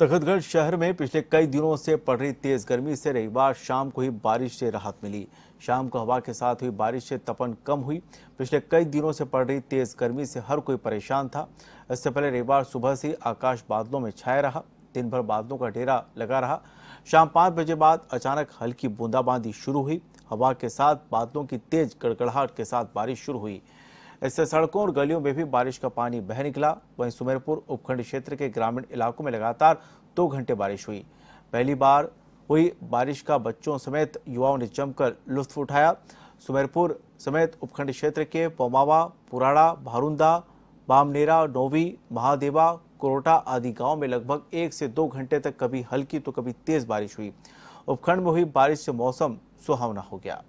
तखतगढ़ शहर में पिछले कई दिनों से पड़ रही तेज गर्मी से रविवार शाम को ही बारिश से राहत मिली शाम को हवा के साथ हुई बारिश से तपन कम हुई पिछले कई दिनों से पड़ रही तेज गर्मी से हर कोई परेशान था इससे पहले रविवार सुबह से आकाश बादलों में छाया रहा दिन भर बादलों का डेरा लगा रहा शाम पाँच बजे बाद अचानक हल्की बूंदाबांदी शुरू हुई हवा के साथ बादलों की तेज गड़गड़ाहट के साथ बारिश शुरू हुई इससे सड़कों और गलियों में भी बारिश का पानी बह निकला वहीं सुमेरपुर उपखंड क्षेत्र के ग्रामीण इलाकों में लगातार दो घंटे बारिश हुई पहली बार हुई बारिश का बच्चों समेत युवाओं ने जमकर लुत्फ उठाया सुमेरपुर समेत उपखंड क्षेत्र के पोमावा पुराड़ा भारूंदा बामनेरा नोवी महादेवा कोरोटा आदि गांव में लगभग एक से दो घंटे तक कभी हल्की तो कभी तेज बारिश हुई उपखंड में हुई बारिश से मौसम सुहावना हो गया